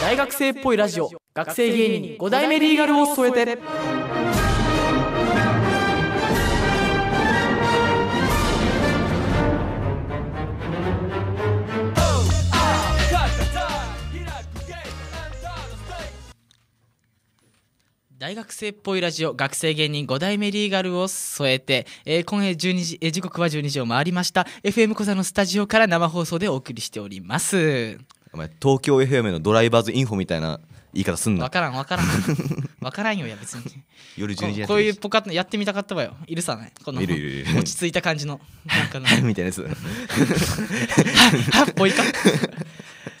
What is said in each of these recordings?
大学生っぽいラジオ学生芸人5代目リーガルを添えて大学生っぽいラジオ学生芸人5代目リーガルを添えて、えー、今夜12時、えー、時刻は12時を回りました FM 小座のスタジオから生放送でお送りしておりますお前東京 FM のドライバーズインフォみたいな言い方すんの分からん分からん分 からんよいや別に夜12時こういうポカッやってみたかったわよ許さないこの落ち着いた感じのなんかな みたいなやつはぽいか向こ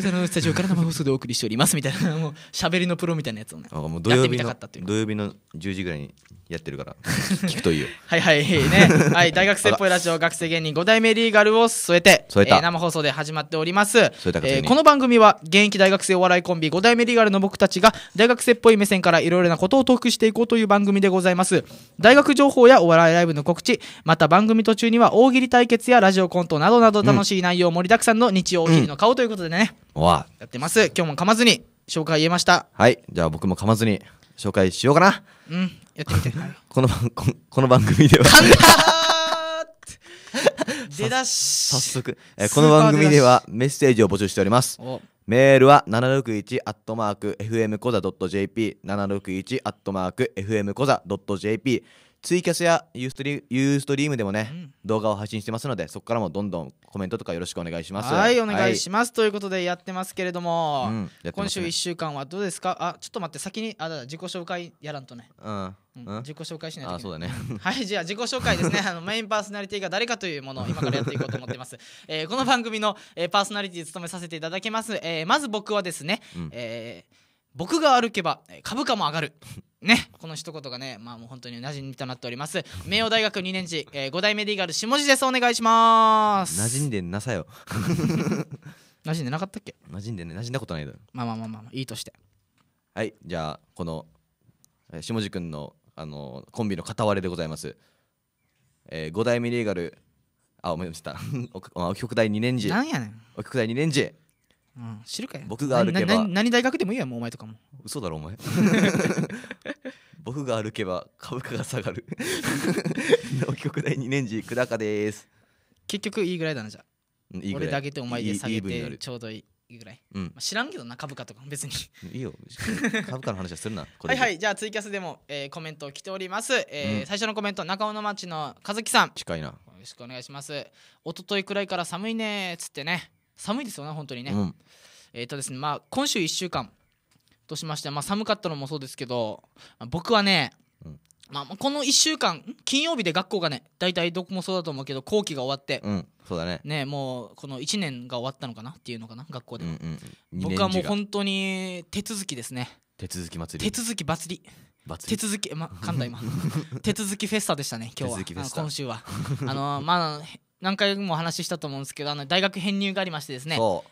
うのスタジオから生放送でお送りしておりますみたいなもう喋りのプロみたいなやつをねあもう土曜日の土曜日の10時ぐらいにやってるから聞くといいよはいはいねはい大学生っぽいラジオ学生芸人5代目リーガルを添えてえー、生放送で始まっております、えー、この番組は現役大学生お笑いコンビ5代目リーガルの僕たちが大学生っぽい目線からいろいろなことをトークしていこうという番組でございます大学情報やお笑いライブの告知また番組途中には大喜利対決やラジオコントなどなど楽しい内容盛りだくさんの日曜お昼の顔というということでねわやってます今日も噛まずに紹介言えましたはいじゃあ僕も噛まずに紹介しようかなうんやってみて この番ここの番組では噛んだー出だし早速、えー、この番組ではメッセージを募集しておりますメールは 761-fmkoza.jp761-fmkoza.jp ツイキャスやユーストリユーストリームでもね、うん、動画を配信してますのでそこからもどんどんコメントとかよろしくお願いしますはいお願いします、はい、ということでやってますけれども、うんね、今週1週間はどうですかあちょっと待って先にあだ自己紹介やらんとね、うん、うん、自己紹介しないとあそうだね はいじゃあ自己紹介ですね あのメインパーソナリティが誰かというものを今からやっていこうと思ってます、えー、この番組の、えー、パーソナリティ務めさせていただきます、えー、まず僕はですね、え僕が歩けば株価も上がるね、この一言がね、まあもう本当に馴染みとなっております。名誉大学2年次、えー、5代目リーガル下地です。お願いします。馴染んでなさよ。馴染んでなかったっけ馴染んでね、馴染んだことないだろ。まあまあまあまあ、いいとして。はい、じゃあ、この、えー、下地君の、あのー、コンビの片割れでございます。えー、5代目リーガル、あ、思い出した。お、お、お、極大2年次。なんやねん。お、極大2年次。うん、知るかよ僕が歩けば何大学でもいいやもうお前とかも嘘だろお前 僕が歩けば株価が下がる農協 大2年次久高です結局いいぐらいだなじゃあいい俺だけでお前で下げてちょうどいいぐらい、うんまあ、知らんけどな株価とか別にいいよ 株価の話はするなはいはいじゃあツイキャスでも、えー、コメント来ております、えー、うん、最初のコメント中尾の町の和樹さん近いなよろしくお願いします一昨日くらいから寒いねっつってね寒いですよね本当にね、うん、えっ、ー、とですねまあ今週1週間としましてまあ、寒かったのもそうですけど、まあ、僕はね、うん、まあ、この1週間金曜日で学校がね大体どこもそうだと思うけど後期が終わって、うん、そうだねねもうこの1年が終わったのかなっていうのかな学校で、うんうん僕はもう本当に手続きですね手続き祭り手続き祭り手続き、ま、噛んだ今 手続きフェスタでしたね今日は今週はあのまあ何回も話したと思うんですけどあの大学編入がありましてですね4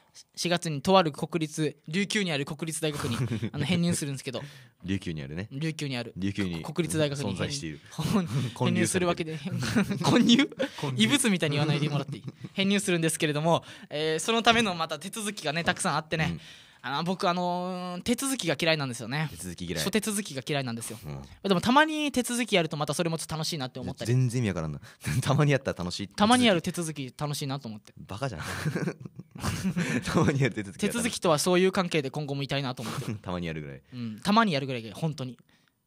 月にとある国立琉球にある国立大学に あの編入するんですけど琉球にあるね琉球にある琉球に国立大学に存在している 編入するわけで 混入異物みたいに言わないでもらっていい編入するんですけれども、えー、そのためのまた手続きがねたくさんあってね、うんあの僕あの手続きが嫌いなんですよね手続き嫌い手続きが嫌いなんですよ、うん、でもたまに手続きやるとまたそれもちょっと楽しいなって思ったり全然意味わからんな たまにやったら楽しいたまにやる手続き楽しいなと思ってバカじゃん たまにやる手続き手続きとはそういう関係で今後もいたいなと思って たまにやるぐらい、うん、たまにやるぐらい本当に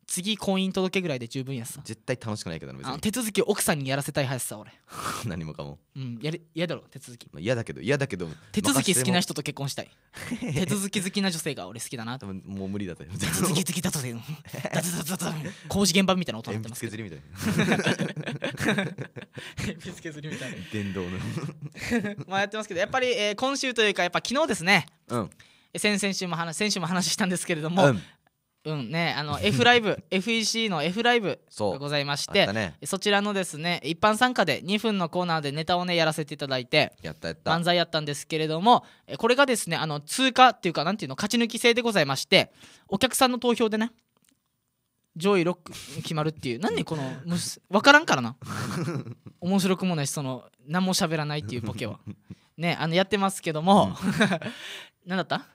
次婚姻届ぐらいで十分やさ絶対楽しくないけどな別に手続き奥さんにやらせたいはずさ俺 何もかもうんや嫌だろ手続きまあ嫌だけど嫌だけど手続き好きな人と結婚したい手続き好きな女性が俺好きだなともう無理だと思う手続き好きだとせよ 工事現場みたいな音って鉛ます筆削りみたい鉛筆削りみたいな電動の まあやってますけどやっぱり、えー今週というかやっぱ昨日ですねうん先々週も話先週も話したんですけれども、うんうんね、あ の F ライブ FEC の F ライブがございまして、ね、そちらのですね一般参加で2分のコーナーでネタをねやらせていただいて漫才やったんですけれどもこれがですねあの通過っていうかなんていうの勝ち抜き制でございましてお客さんの投票でね上位6決まるっていう何このむす分からんからな面白くもないしその何も喋らないっていうボケはねあのやってますけども、うん、何 だった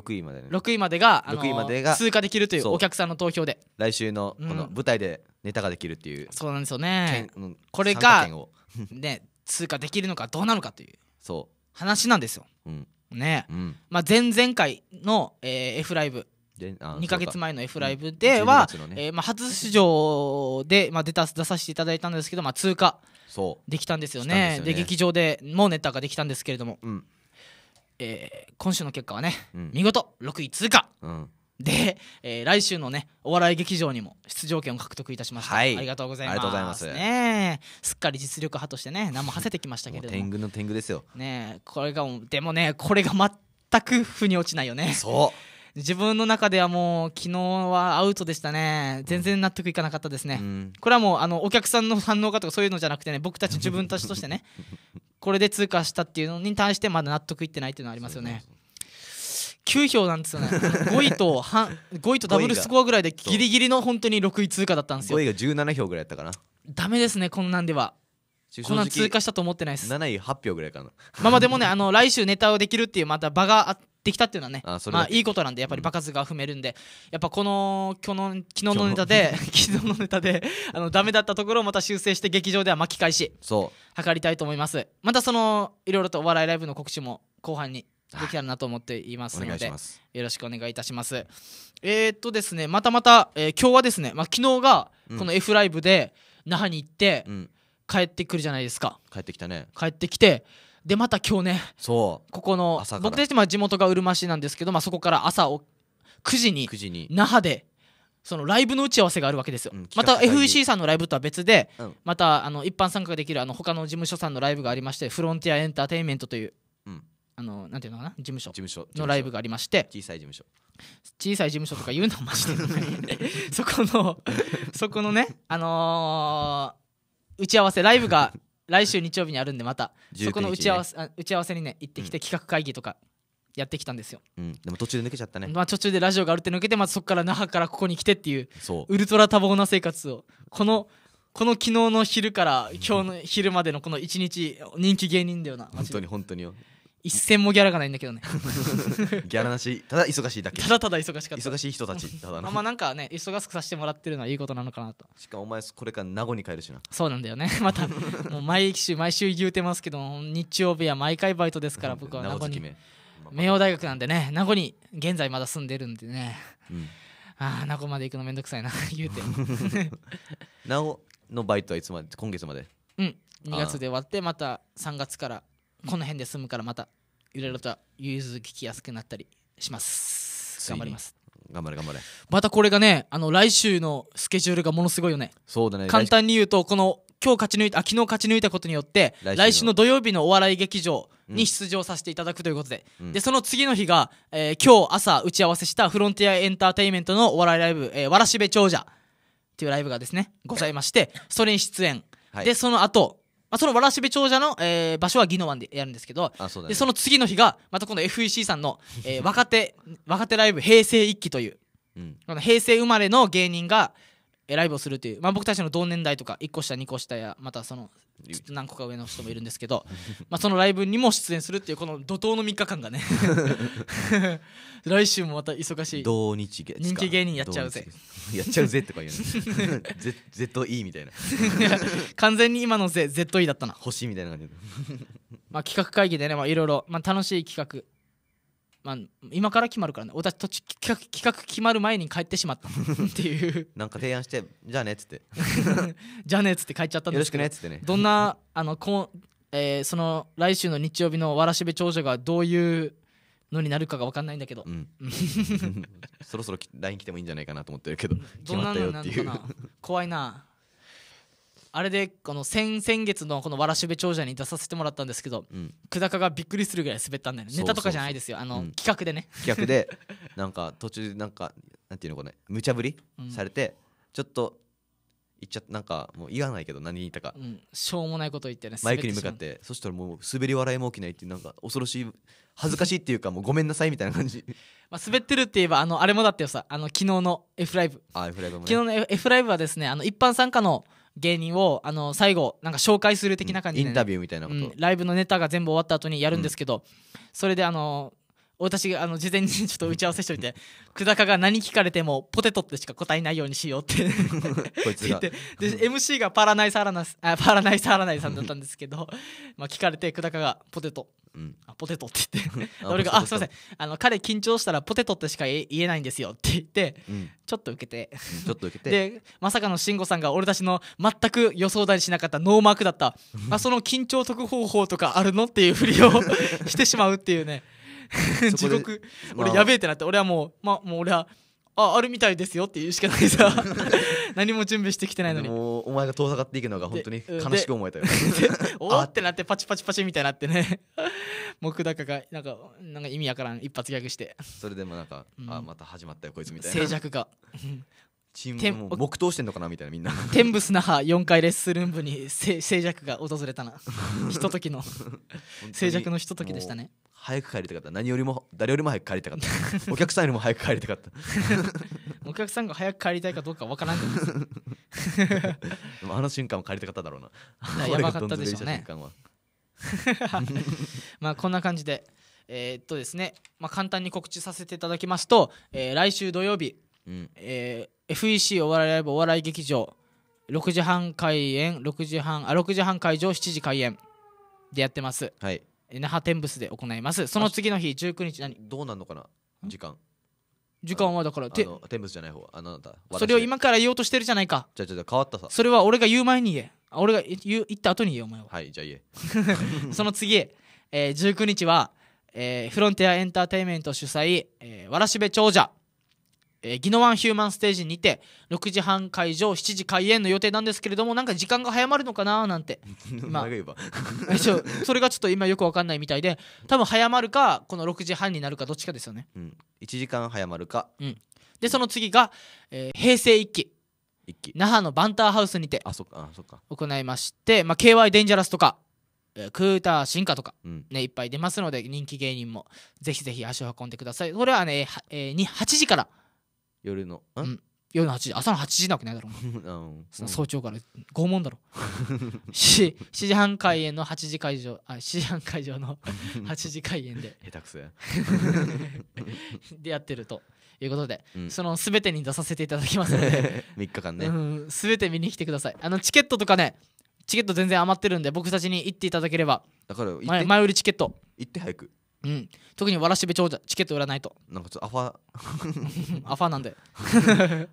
6位まで、ね、位までが、六位までが通過できるというお客さんの投票で来週のこの舞台でネタができるっていう、そうなんですよねこれが、ね、通過できるのかどうなのかという話なんですよ、うん、ね、うん、まあ、前々回の、えー、F ライブ2か月前の F ライブでは、うんね、えー、まあ、初出場で、まあ、出た出させていただいたんですけど、まあ、通過できたんですよね、ね、で劇場でもネタができたんですけれども、うん、えー、今週の結果はね、うん、見事6位通過、うん、で、えー、来週のねお笑い劇場にも出場権を獲得いたしました、はい、ありがとうございますねすっかり実力派としてね何も馳せてきましたけれども天狗の天狗ですよねこれがでもねこれが全く腑に落ちないよねそう自分の中ではもう昨日はアウトでしたね全然納得いかなかったですね、うん、これはもうあのお客さんの反応がとかそういうのじゃなくてね僕たち自分たちとしてねこれで通過したっていうのに対してまだ納得いってないっていうのはありますよね9票なんですよね5位とは5 位とダブルスコアぐらいでギリギリの本当に6位通過だったんですよ5位が17票ぐらいやったかなダメですねこんなんではこんな通過したと思ってないです7位8票ぐらいかなまあまあでもねあの来週ネタをできるっていうまた場があってできたっていうのはねああまあいいことなんでやっぱり場数が踏めるんで、やっぱこの今の昨日のネタで 昨日のネタであのダメだったところをまた修正して劇場では巻き返しそ図りたいと思いますまたそのいろいろとお笑いライブの告知も後半にできたらなと思っていますのでよろしくお願いいたしますえー、っとですねまたまた、えー今日はですね、まあ、昨日がこの F ライブで那覇に行って帰ってくるじゃないですか帰ってきたね帰ってきてでまた今日ねそうここの僕たちも地元がうるま市なんですけど、まあ、そこから朝を9時に那覇でそのライブの打ち合わせがあるわけですよ、うん、また FEC さんのライブとは別で、うん、またあの一般参加できるあの他の事務所さんのライブがありましてフロンティアエンターテインメントという、うん、あのなんていうのかな事務所のライブがありまして小さい事務所小さい事務所とか言うのマジで そこのそこのねあのー、打ち合わせライブが来週日曜日にあるんでまた、そこの打ち合わせ、ね、打ち合わせにね行ってきて企画会議とかやってきたんですよ、うん、でも途中で抜けちゃったねまあ途中でラジオがあるって抜けてまずそこから那覇からここに来てっていうウルトラ多忙な生活をこのこの昨日の昼から今日の昼までのこの一日人気芸人だよな本当に本当によ一銭もギャラがないんだけどね ギャラなしただ忙しいだけただただ忙しかった忙しい人たちただなまあなんかね忙しくさせてもらってるのはいいことなのかなとしかもお前これから名護に帰るしなそうなんだよね またもう毎週毎週言うてますけど日曜日は毎回バイトですから僕は名護に明王大学なんでね名護に現在まだ住んでるんでね、うん、ああ名護まで行くのめんどくさいな 言うて名護のバイトはいつまで今月までうん2月で終わってまた3月からこの辺で済むからまたいろいろと融通聞きやすくなったりします頑張ります頑張れ頑張れまたこれがねあの来週のスケジュールがものすごいよねそうだね簡単に言うとこの今日勝ち抜いたあ昨日勝ち抜いたことによって来週の土曜日のお笑い劇場に出場させていただくということでうん、でその次の日が、えー、今日朝打ち合わせしたフロンティアエンターテインメントのお笑いライブ「えー、わらしべ長者」っていうライブがですねございましてそれに出演、はい、でその後まあ、そのわらしべ長者の、えー、場所は宜野湾でやるんですけどあそうだ、ね、でその次の日がまた今度 FEC さんの、えー、若手若手ライブ「平成一期」という、うん、の平成生まれの芸人がライブをするという、まあ、僕たちの同年代とか1個下2個下やまたその何個か上の人もいるんですけど まあそのライブにも出演するっていうこの怒涛の3日間がね 来週もまた忙しい同日月人気芸人やっちゃうぜやっちゃうぜとか言うの ZE みたいな 完全に今のぜ ZE だったな星みたいな感じまあ企画会議でねいろいろ楽しい企画まあ、今から決まるからね私途中企画企画決まる前に帰ってしまった っていうなんか提案してじゃあねっつって じゃあねっつって帰っちゃったんですけどよろしくねっつってねどんなあのこう、えー、その来週の日曜日のわらしべ長者がどういうのになるかが分かんないんだけど、うん、そろそろ LINE 来てもいいんじゃないかなと思ってるけど、決まったよっていう怖いなあれでこの先先月のこのわらしべ長者に出させてもらったんですけど、うん、久高がびっくりするぐらい滑ったんだよねネタとかじゃないですよあの、うん、企画でね企画で なんか途中なんかなんていうのかね無茶ぶりされて、ちょっと言っちゃなんかもう言わないけど何言ったか、うん、しょうもないこと言ってねマイクに向かってそしたらもう滑り笑いも起きないってなんか恐ろしい恥ずかしいっていうかもうごめんなさいみたいな感じ まあ滑ってるって言えばあのあれもだってよさあの昨日の F ライブあ F ライブも、ね、昨日の F ライブはですねあの一般参加の芸人をあの最後なんか紹介する的な感じで、ね、インタビューみたいなこと、うん、ライブのネタが全部終わった後にやるんですけど、うん、それであの私があの事前にちょっと打ち合わせしておいて 久高が何聞かれてもポテトってしか答えないようにしようって こいつがで MC がパラナイサラナスあパラナイサラナイさんだったんですけど まあ聞かれて久高がポテトうんポテトって言って俺が「あすいませんあの彼緊張したらポテトってしか言えないんですよ」って言って、うんちょっと受けてちょっと受けてでまさかの慎吾さんが俺たちの全く予想だにしなかったノーマークだったあその緊張解く方法とかあるのっていうふりをしてしまうっていうね 地獄俺やべえってなって俺はもう,、まあ、もう俺はああるみたいですよって言うしかないさ 何も準備してきてないのにもお前が遠ざかっていくのが本当に悲しく思えたよおってなってパチパチパチみたいになってね目高がなんかなんか意味わからん一発ギャグしてそれでもなんか、うん、あまた始まったよこいつみたいな静寂がチームも黙祷してんのかなみたいなみんな 天武砂波4回レッスルームに静寂が訪れたなひとときの 静寂のひとときでしたね早く帰りたかった何よりも誰よりも早く帰りたかった お客さんよりも早く帰りたかった お客さんが早く帰りたいかどうかわからんけど あの瞬間は帰りたかっただろうなやばかったでしょうねまあこんな感じでえー、っとですね、まあ、簡単に告知させていただきますと、えー、来週土曜日、うん、えー、FEC お笑いライブお笑い劇場6時半開演6時半あ6時半会場7時開演でやってます、はい那覇天仏で行いますその次の日19日何どうなんのかな時間時間はだから天天仏じゃない方あなたそれを今から言おうとしてるじゃないかじゃじゃ変わったさそれは俺が言う前に言え俺が言言った後に言えお前ははいじゃあ言え その次、えー、19日は、えー、フロンティアエンターテインメント主催、えー、わらしべ長者えー、ギノワンヒューマンステージにて6時半会場7時開演の予定なんですけれどもなんか時間が早まるのかななんて あ それがちょっと今よく分かんないみたいで多分早まるかこの6時半になるかどっちかですよね、うん、1時間早まるか、うん、でその次が、えー、平成1期那覇のバンターハウスにて行いまして、まあ、KY デンジャラスとかクーター進化とか、ね、うん、いっぱい出ますので人気芸人もぜひぜひ足を運んでくださいこれはね、えー、8時から夜のうん夜の8時朝の8時なわけないだろ うんその早朝から拷問だろ 7, 7 時半開演の8時会場あ7時半会場の8 時開演で下手くそやでやってるということで、うん、その全てに出させていただきますので3日間ね、うん、全て見に来てくださいあのチケットとかねチケット全然余ってるんで僕たちに行っていただければだから前売りチケット行って早くうん、特にわらしべ長者チケット売らないとなんかちょっとアファ アファなんで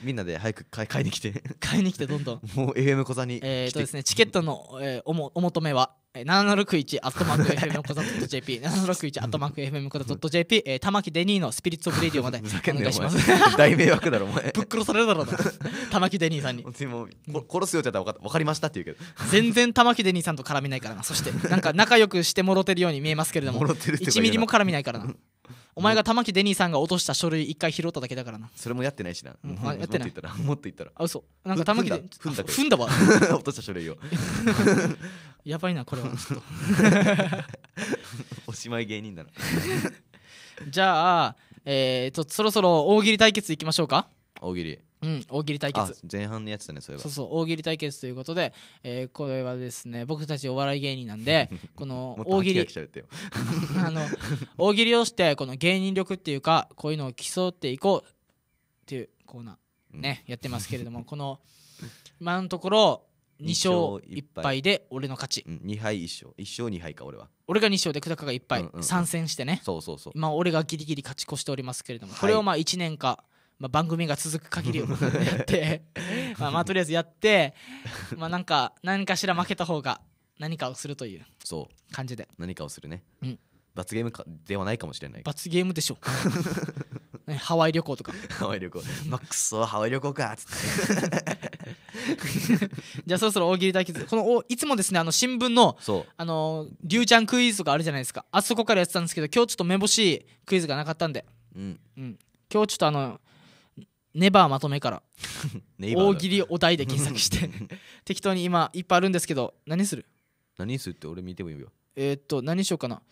みんなで早く買い買いに来て買いに来てどんどんもう AM 小座にえっとですねチケットの、えー、おもお求めは761アトマーク FM コザット JP、761 アトマーク FM コザット JP、え玉木デニーのスピリッツオブレディオまでお願いします。大迷惑だろ、お前。ぶっ殺されるだろう玉木デニーさんに。殺すよって言ったら分かりましたって言うけど。全然玉木デニーさんと絡みないからな、そして、なんか仲良くしてもろてるように見えますけれども、1 ミリも絡みないからな。お前が玉木デニーさんが落とした書類一回拾っただけだからなそれもやってないしな、っとやったら、もっと言ったらあ嘘なんか玉木で踏んだ踏んだわ落とした書類を やばいなこれはちょっとおしまい芸人だなじゃあえー、とそろそろ大喜利対決いきましょうか大喜利うん、大喜利対決前半のやつだねそれはそうそう大喜利対決ということで、えー、これはですね僕たちお笑い芸人なんで この大喜利 あの大喜利をしてこの芸人力っていうかこういうのを競っていこうっていうコーナーね、うん、やってますけれども この今のところ2勝1敗で俺の勝ち、うん、2敗1勝1勝2敗か俺は俺が2勝で久高が1敗、参戦してねそうそうそうまあ俺がギリギリ勝ち越しておりますけれども、はい、これをまあ1年か、まあ、番組が続く限りをやって まあまあとりあえずやってまあなんか何かしら負けた方が何かをするという感じで何かをするね、うん、罰ゲームかではないかもしれない罰ゲームでしょ ね、ハワイ旅行とかハワイ旅行まあくそハワイ旅行かっつって じゃあそろそろ大喜利対決このおいつもですねあの新聞のあのりちゃんクイズとかあるじゃないですかあそこからやってたんですけど今日ちょっとめぼしいクイズがなかったんで、うんうん、今日ちょっとあのネバーまとめから 大喜利お題で検索して 適当に今いっぱいあるんですけど何する何するって俺見てもいいよえー、っと何しようかな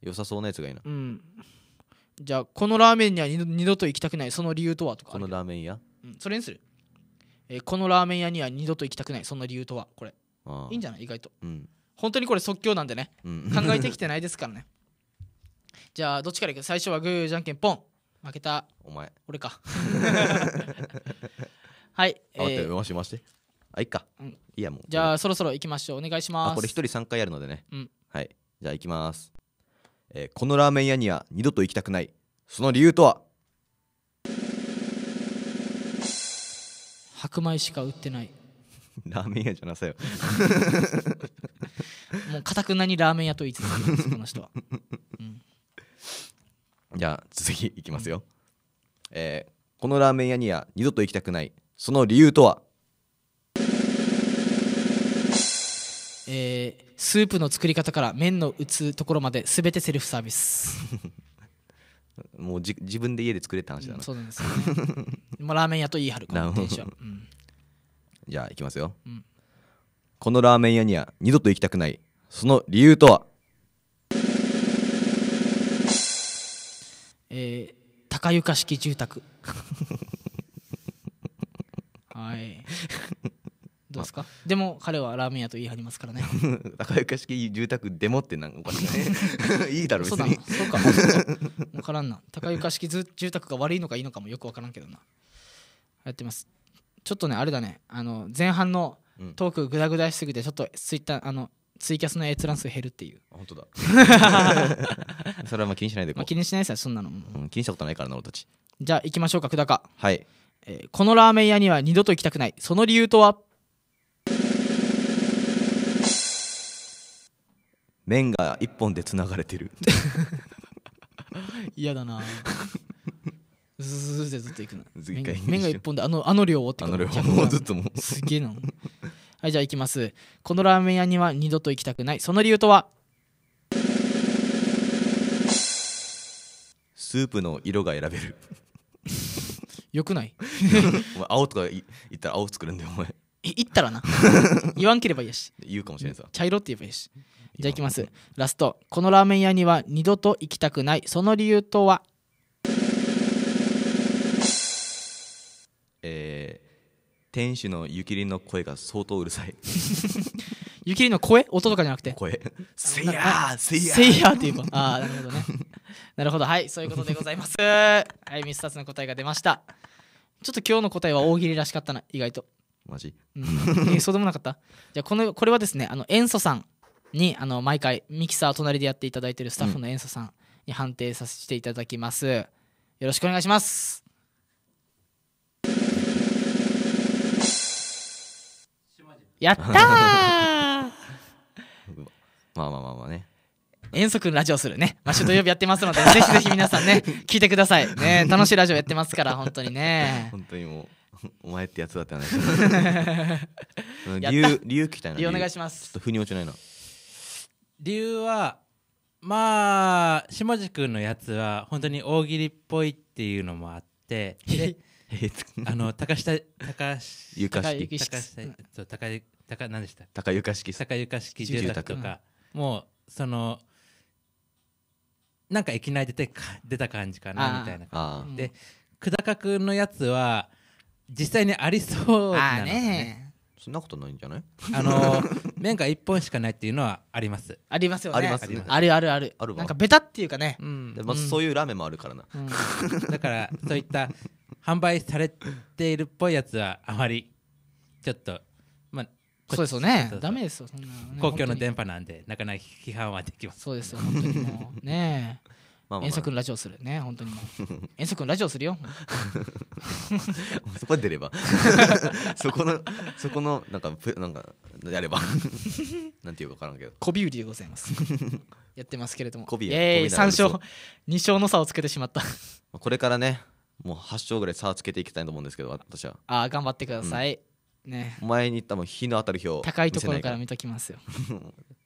良さそうなやつがいいなうんじゃあこのラーメンには二度と行きたくないその理由とはとかこのラーメン屋、うん、それにする、えー、このラーメン屋には二度と行きたくないその理由とはこれいいんじゃない意外と、うん、本当にこれ即興なんでね、うん、考えてきてないですからね じゃあどっちからいく最初はグーじゃんけんポン負けたお前俺か はいあ、待って回し回してあいっか、いいやもうじゃあそろそろ行きましょうお願いしますこれ一人3回やるのでね、はいじゃあ行きます、えー、このラーメン屋には二度と行きたくないその理由とは白米しか売ってない ラーメン屋じゃなさよ もうかたくなにラーメン屋と言い続けまこの人はじゃあ続きいきますよ、えー、このラーメン屋には二度と行きたくないその理由とはえー、スープの作り方から麺の打つところまで全てセルフサービス もう自分で家で作れって話だな、うん、そうなんです、ね、もうラーメン屋と言い張るこのテンション、うん、じゃあいきますよ、うん、このラーメン屋には二度と行きたくないその理由とはえー、高床式住宅 はいどうですか、までも彼はラーメン屋と言い張りますからね 高床式住宅でもってなんかおかしいね いいだろ別にそうか分からんな高床式住宅が悪いのかいいのかもよく分からんけどなやってますちょっとねあれだねあの前半のトークグダグダしすぎてちょっとツイッターあのツイキャスの閲覧数減るっていう本当だ それはまあ気にしないでまあ、気にしないですよそんなの、うん、気にしたことないからの俺たちじゃあ行きましょうか久高はい、えー、このラーメン屋には二度と行きたくないその理由とは麺が一本でつながれてる 嫌だなずずずずずっといくな麺が一本であのあの量をってあの量もうずっともうすげえなはいじゃあ行きますこのラーメン屋には二度と行きたくないその理由とはスープの色が選べるよくない お前青とか言ったら青作るんだよお前言ったらな 言わんければいいやし言うかもしれないさ茶色って言えばいいしじゃあ行きますラストこのラーメン屋には二度と行きたくないその理由とは天使のゆきりんの声が相当うるさいゆきりんの声音とかじゃなくて声せいやーせいやーせいやーって言うばああなるほどねなるほどはいそういうことでございます はいミスタスの答えが出ましたちょっと今日の答えは大喜利らしかったな意外とマジ、うん、えそうでもなかったじゃあこのこれはですねあの塩素さんにあの毎回ミキサー隣でやっていただいてるスタッフの塩素さんに判定させていただきます、よろしくお願いしますやったー まあまあまあまあね遠足ラジオするね毎週土曜日やってますので ぜひぜひ皆さんね聞いてくださいね楽しいラジオやってますから本当にね 本当にもうお前ってやつだって話理由理由聞きたいな理由お願いしますちょっと腑に落ちないな理由はまあ下地君のやつは本当に大喜利っぽいっていうのもあってであの高下高床式高そう高高何でした高床式高床式住宅とか、うん、もうそのなんか駅内出て出た感じかなみたいな感じで久高君のやつは実際にありそうなのね、ね、そんなことないんじゃないあの 麺が1本しかないっていうのはありますありますよねあります、あるあるあるあるなんかベタっていうかね、うん、でもそういうラーメンもあるからな、うん、だからそういった販売されているっぽいやつはあまりちょっとまあそうですよねダメですよそんな、ね、公共の電波なんでなかなか批判はできますそうですよ本当にもうねえまあまあ、遠足のラジオするね本当にも 遠足のラジオするよそこ出れば そこのそこのなんかなんかやれば なんていうか分からんけどコビ売りでございますやってますけれどもえビ3勝2勝の差をつけてしまったこれからねもう8勝ぐらい差つけていきたいと思うんですけど私はああ頑張ってください、うん、ね前に言ったも日の当たる表高いところから見ときますよ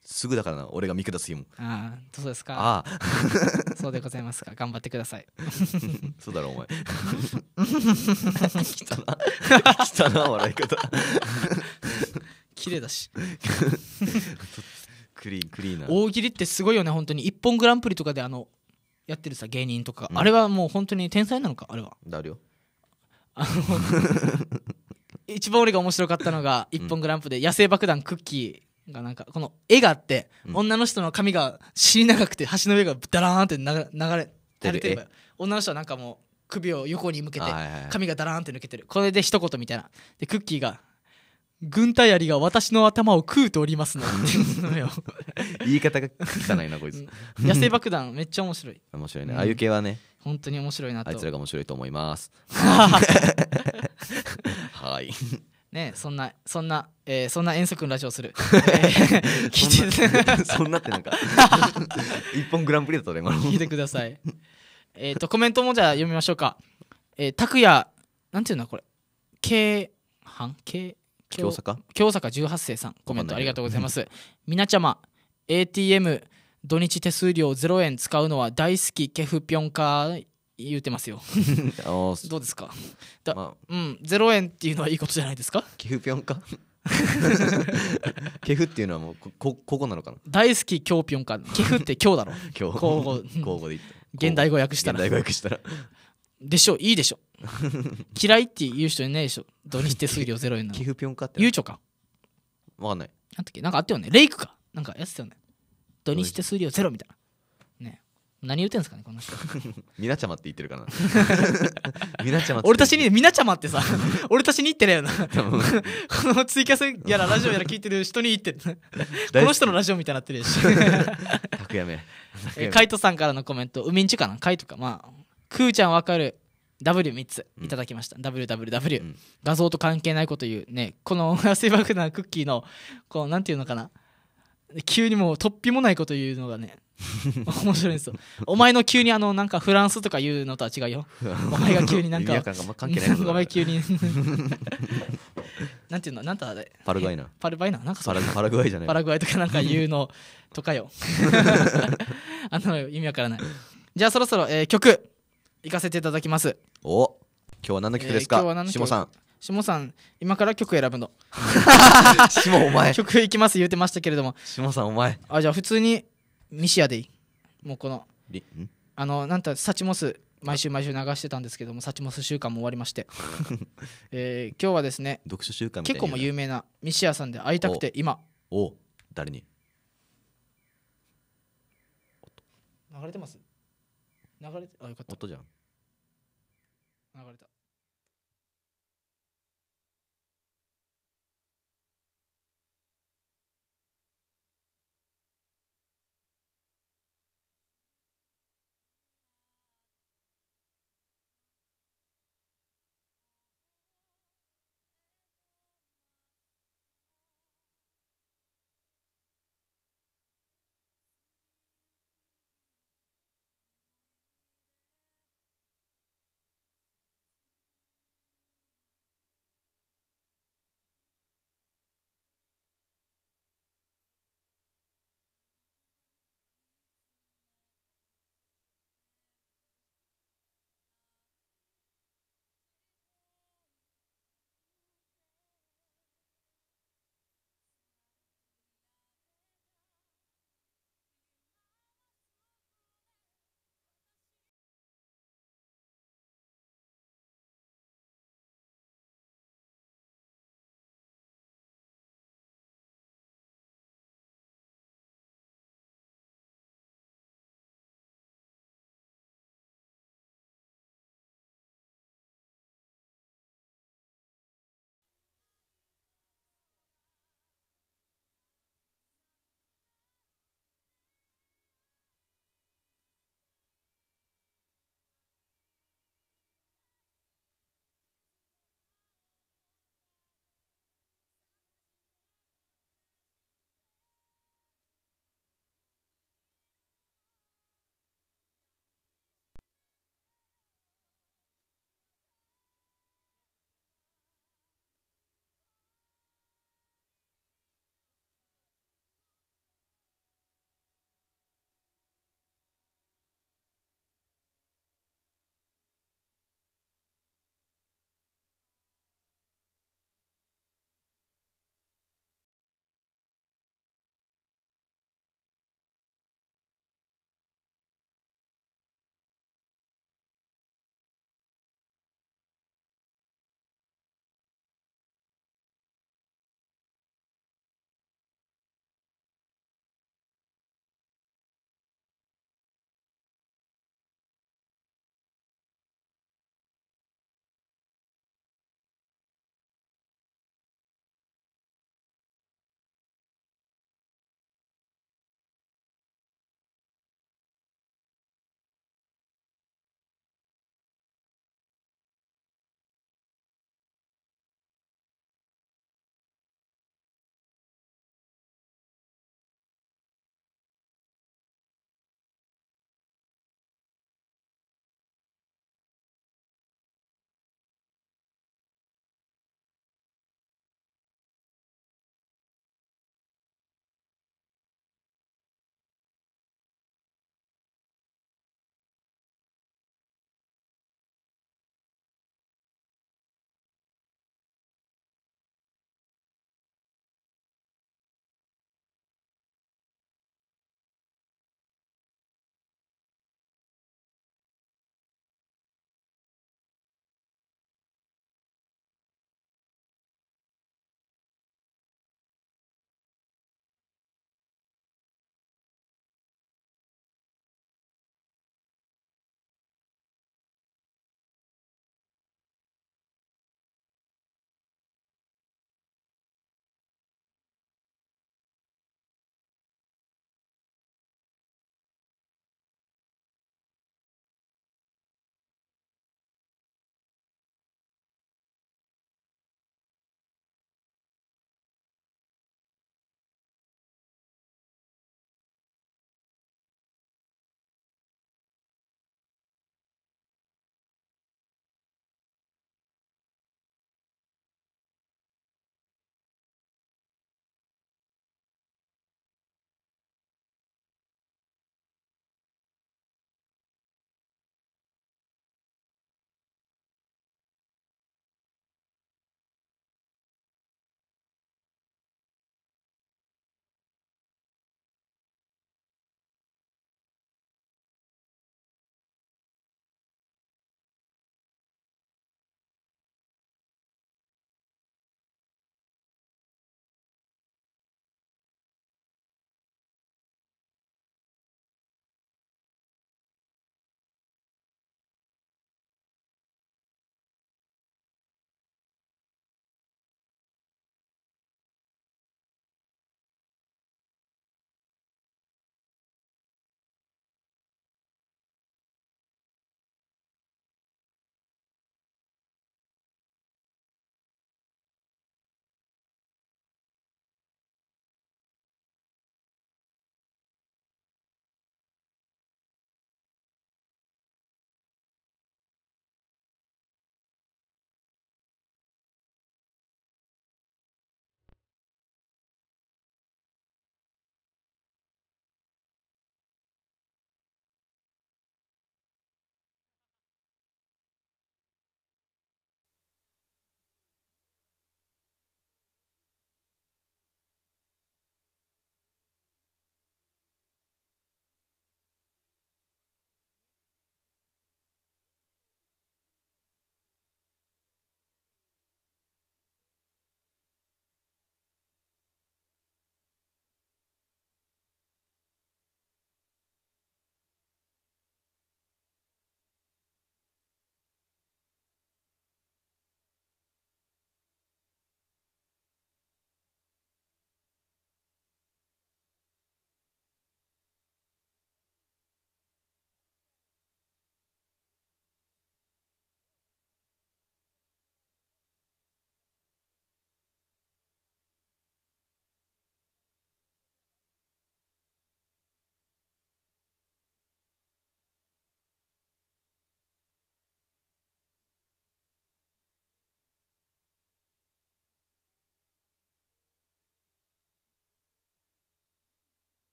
すぐだからな俺が見下す日もああそうですかああ そうでございますか頑張ってください そうだろお前きたなきたな笑い方綺麗だし クリーンクリーンな大喜利ってすごいよね本当に一本グランプリとかであのやってるさ芸人とか、うんあれはもう本当に天才なのかあれは誰よ 一番俺が面白かったのが「一本グランプ」で野生爆弾クッキーがなんかこの絵があって、うん女の人の髪が尻長くて橋の上がダラーンって流れてる女の人はなんかもう首を横に向けて髪がダラーンって抜けてるこれで一言みたいなでクッキーが軍隊槍が私の頭を食うておりますの 言い方が汚いなこいつ野生爆弾めっちゃ面白い面白いね、うん、ああいう系はね本当に面白いなとあいつらが面白いと思います はいねそんなそんな、えー、そんな遠足のラジオする、え聞いてそんなってなんか一本グランプリだったね聞いてくださいえっとコメントもじゃあ読みましょうかえー、拓也なんていうのこれ K 半 K 京坂京坂18世さんコメントありがとうございます。みなちゃま ATM 土日手数料0円使うのは大好きケフピョンか言うてますよ どうですかだ、まあ、うん0円っていうのはいいことじゃないですかケフピョンかケフっていうのはもうこここなのかな大好き京ピョンかケフって今日だろ今日交互で言った現代語訳したら現代語訳したらでしょいいでしょ 嫌いって言う人いないでしょ土日手数料ゼロ円なの 寄かってゆうちょかわかんないなんだっけなんかあったよねレイクかなんかやってたよね土日手数料ゼロみたいなね何言ってんすかねこの人 みなちゃまって言ってるかなみなちゃまって俺たちにみなちゃまってさ俺たちに言ってないよなこのツイキャスやらラジオやら聞いてる人に言ってるこの人のラジオみたいになってるし拓やめ海人さんからのコメント海んちかな海とかまあくーちゃんわかる W3 ついただきました、うん、WWW、うん、画像と関係ないこと言うねこの汗ばくなクッキーのこのなんていうのかな急にもう突飛もないこと言うのがね 面白いんですよお前の急にあのなんかフランスとか言うのとは違うよ お前が急になんか お前急になんていうのなんだあれパルグアイナパルバイナなんかパラグアイじゃないパラグアイとかなんか言うのとかよあの意味わからないじゃあそろそろ、えー、曲行かせていただきますお今日は何の曲ですえー今日はか何の曲下さん下さん今から曲選ぶの下 お前 曲いきます言うてましたけれども下さんお前あじゃあ普通にミシアでいいもうこのあのなんたサチモス毎週毎週流してたんですけどもサチモス週間も終わりまして、えー今日はですね読書週間結構も有名なミシアさんで会いたくて今お誰に流れてます流れてあよかった音じゃん流れた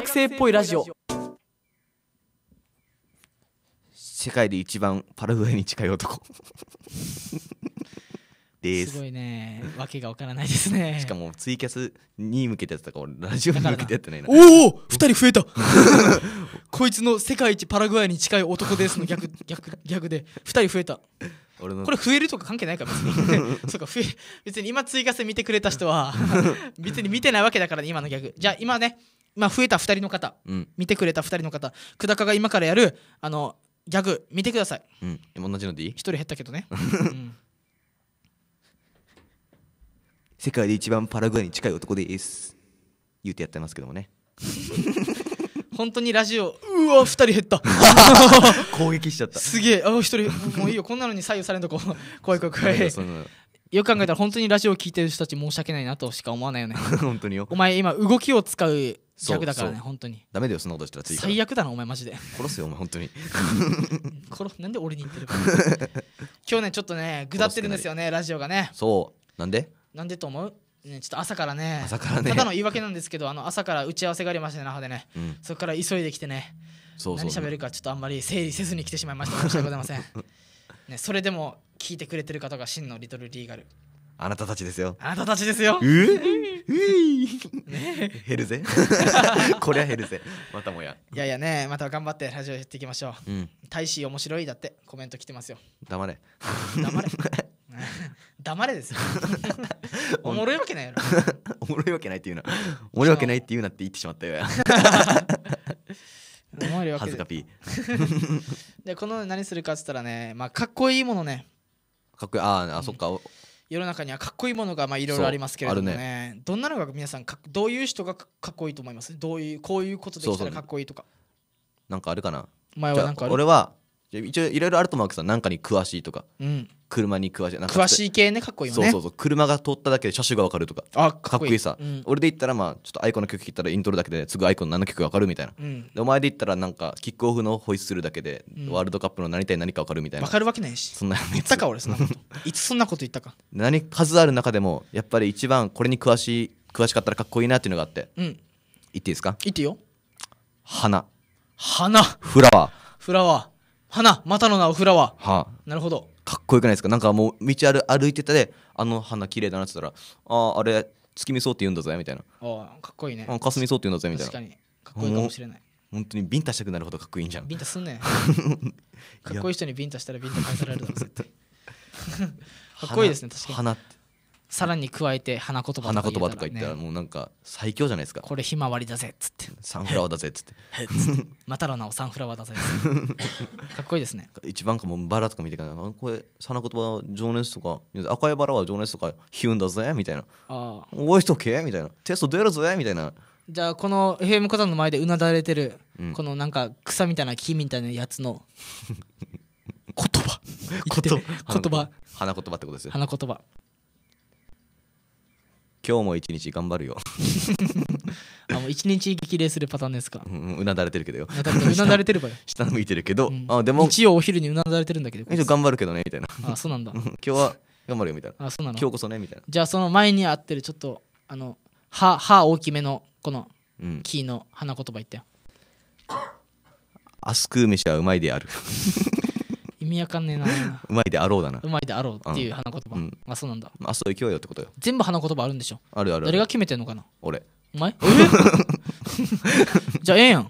学生っぽいラジオ世界で一番パラグアイに近い男 ですすごいねわけがわからないですねしかもツイキャスに向けてやったから俺ラジオに向けてやってないなおお2人増えた こいつの世界一パラグアイに近い男ですの逆逆逆で2人増えた俺のこれ増えるとか関係ないから別に そうか増え別に今追加して見てくれた人は 別に見てないわけだから、ね、今のギャグじゃあ今ねまあ増えた2人の方、うん、見てくれた2人の方久高が今からやるあのギャグ見てください、うん、同じのでいい ?1 人減ったけどね、うん、世界で一番パラグアイに近い男です言うてやってますけどもね本当にラジオうわ2人減った 攻撃しちゃったすげえあ1人もういいよこんなのに左右されんとこ怖い怖い怖いよく考えたら本当にラジオを聴いてる人たち申し訳ないなとしか思わないよね 本当によお前今動きを使う逆だからね本当にダメだよそんなことしたらら最悪だなお前マジで殺すよお前本当に 殺なんで俺に言ってるか今日ねちょっとねぐだってるんですよねラジオがねそうなんでなんでと思うね、ちょっと朝からね朝からねただの言い訳なんですけどあの朝から打ち合わせがありましたね那覇でね、うん、そこから急いできてねそうそう何喋るかちょっとあんまり整理せずに来てしまいました 申し訳ございません、ね、それでも聞いてくれてる方が真のリトルリーガルあなたたちですよあなたたちですよう減るぜ こりゃ減るぜまたもやいやいやねまた頑張ってラジオやっていきましょう、うん、大使面白いだってコメント来てますよ黙れ黙れ 黙れですよ おもろいわけないやろ おもろいわけないっていうなおもろいわけないって言うなって言ってしまったよおもろいわけない。でこの何するかっつったらね、まあ、かっこいいものねかっこいいああ、うん、そっか世の中にはかっこいいものがまあいろいろありますけれどもね、ね、どんなのが皆さんかどういう人がかっこいいと思いますどういうこういうことできたらかっこいいとかそなんかあるかな俺は一応いろいろあると思うけどなんかに詳しいとか、うん、車に詳しいなんか詳しい系ねかっこいいねそうそうそう車が通っただけで車種が分かるとかあかっこいいさ、うん、俺で言ったらまあちょっとアイコンの曲聴いたらイントロだけですぐアイコンの何の曲わ分かるみたいな、うん、でお前で言ったらなんかキックオフのホイッスルだけで、ワールドカップの何対何か分かるみたいな分かるわけないしそんな言ったか俺そんなこといつそんなこと言ったか何数ある中でもやっぱり一番これに詳しい詳しかったらかっこいいなっていうのがあって、うん、言っていいですか言っていいよ花花フラワーフラワー花たの名をフラワー、はあ、なるほどかっこよくないですかなんかもう道歩歩いてたであの花綺麗だなって言ったらあああれ月見草って言うんだぜみたいなあかっこいいねあかすみ草って言うんだぜみたいな確かにかっこいいかもしれない本当にビンタしたくなるほどかっこいいんじゃんビンタすんねん かっこいい人にビンタしたらビンタ返されるだろ絶対 かっこいいですね確かに花ってさらに加えて花言葉花言葉とか言ったらもうなんか最強じゃないですかこれひまわりだぜっつってサンフラワーだぜっつってまたろなおサンフラワーだぜ かっこいいですね一番かもバラとか見てからこれ花言葉情熱とか赤いバラは情熱とかひうんだぜみたいなああ覚えとけみたいなテスト出るぜみたいなじゃあこの FM さんの前でうなだれてる、このなんか草みたいな木みたいなやつの 言葉言葉言葉花言葉ってことですよ花言葉今日も一日頑張るよ あもう一日激励するパターンですかうんうなだれてるけどようなだれてるうれてる下向いてるけど、うんあでも一応お昼にうなだれてるんだけど一応頑張るけどねみたいなあそうなんだ今日は頑張るよみたいなあそうなの今日こそねみたいなじゃあその前に合ってるちょっとあの歯歯大きめのこのうんキーの花言葉言ってよすくうめ飯はうまいである意味わかんねえなうまいであろうだなうまいであろうっていう花言葉、うんまあそうなんだまあそういう勢いよってことよ全部花言葉あるんでしょあるあるあどれが決めてんのかな俺お前 じゃあええやん。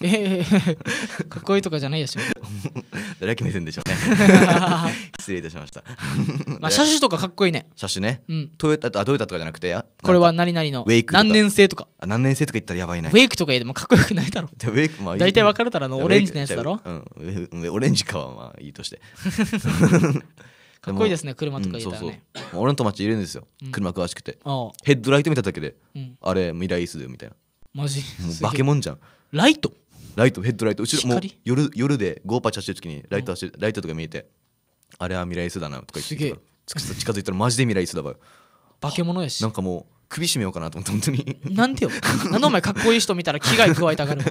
ええー、かっこいいとかじゃないでし。ょ。誰が決めてんでしょうね。失礼いたしました。まあ、車種とかかっこいいね。車種ね。うん。トヨタと、あ、トヨタとかじゃなくてこれは何々の。ウェイク。何年生とか。あ、何年生とか言ったらやばいな、ウェイクとか言えてもかっこよくないだろ。ウェイク、まあ、大体分かれたらのオレンジのやつだろ。うん。オレンジかはまあいいとして。かっこいいですね車とか言たらね、うん、そうそう俺の友達いるんですよ、車詳しくてヘッドライト見ただけで、うん、あれ未来椅子だよみたいなマジもう化け物じゃんライトライトヘッドライト後ろもう夜夜でゴーパチ走ってる時にライト走、うライトとか見えてあれは未来椅子だなとか言って近づいたらマジで未来椅子だわ化け物やしなんかもう首絞めようかなと思って本当になんでよなんでお前かっこいい人見たら危害加えたがる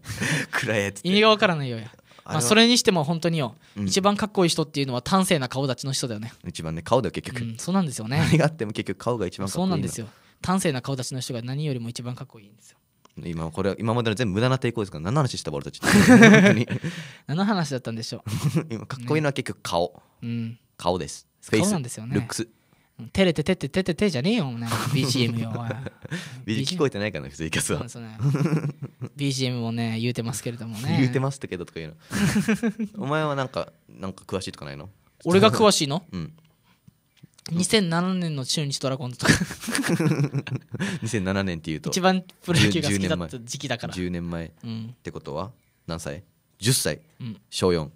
暗いやつ意味がわからないよやまあ、それにしても本当によ、うん、一番かっこいい人っていうのは端正な顔立ちの人だよね一番ね顔だよ結局、うん、そうなんですよね何があっても結局顔が一番かっこいいそうなんですよ端正な顔立ちの人が何よりも一番かっこいいんですよ今これ今までの全部無駄な抵抗ですから何の話した俺たち何の 話だったんでしょう 今かっこいいのは結局顔、ね、うん、顔ですスペースうなんですよねルックス照れててててててじゃねえよ BGM よ BGM 聞こえてないかな普通にキスは、BGM もね言うてますけれどもね言うてますってけどとか言うの お前はなんかなんか詳しいとかないの俺が詳しいの、うん、2007年の中日ドラゴンズとか2007 年っていうと一番プロ野球が好きだった時期だから10年前,、ってことは何歳 ?10 歳、小4、